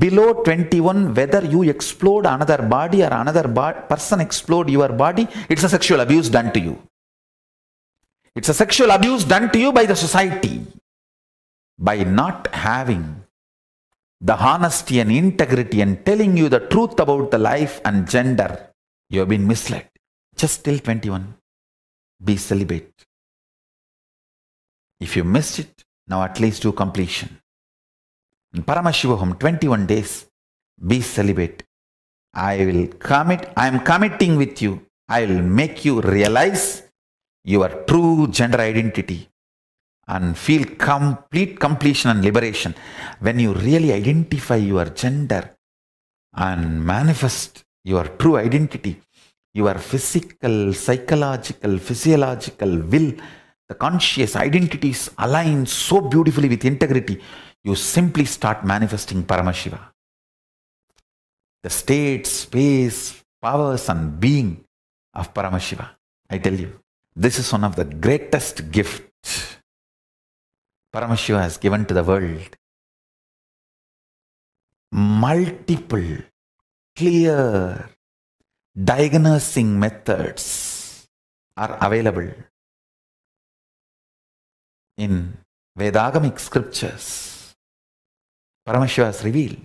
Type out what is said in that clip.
below 21 whether you explode another body or another person explode your body it's a sexual abuse done to you it's a sexual abuse done to you by the society by not having the honesty and integrity and telling you the truth about the life and gender you have been misled just till 21 be celibate if you missed it now at least do completion in Paramashiva 21 days, be celibate. I will commit, I am committing with you. I will make you realize your true gender identity and feel complete completion and liberation when you really identify your gender and manifest your true identity your physical psychological physiological will the conscious identities align so beautifully with integrity you simply start manifesting Paramashiva. The state, space, powers, and being of Paramashiva. I tell you, this is one of the greatest gifts Paramashiva has given to the world. Multiple, clear, diagnosing methods are available in Vedagamic scriptures. Parameshwar's revealed.